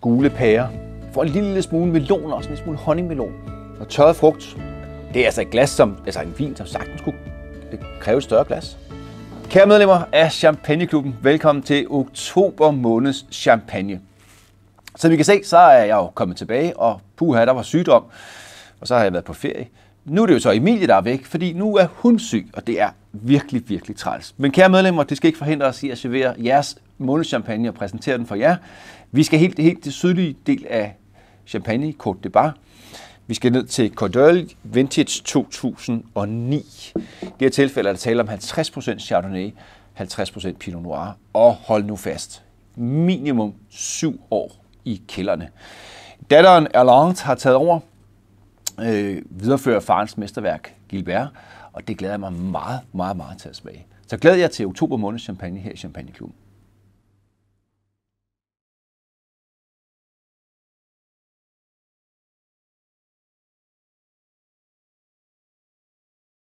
gule pærer. Får en lille smule melon og sådan en smule honningmelon. Og tørret frugt. Det er altså et glas, som, altså en vin, som sagtens kunne det kræve et større glas. Kære medlemmer af Champagneklubben, velkommen til oktober måneds champagne. Som I kan se, så er jeg jo kommet tilbage, og puha, der var sygdom, og så har jeg været på ferie. Nu er det jo så Emilie, der er væk, fordi nu er hun syg, og det er virkelig, virkelig træls. Men kære medlemmer, det skal ikke forhindre os i at servere jeres månedschampagne og præsentere den for jer. Vi skal helt, helt til sydlige del af Champagne, Côte de Bar. Vi skal ned til Cordel Vintage 2009. I det her tilfælde er der tale om 50% Chardonnay, 50% Pinot Noir. Og hold nu fast, minimum syv år i kælderne. Datteren Erlant har taget over, øh, viderefører farens mesterværk Gilbert, og det glæder jeg mig meget, meget, meget til at smage. Så glæder jeg til oktober måned champagne her i Champagneklubben.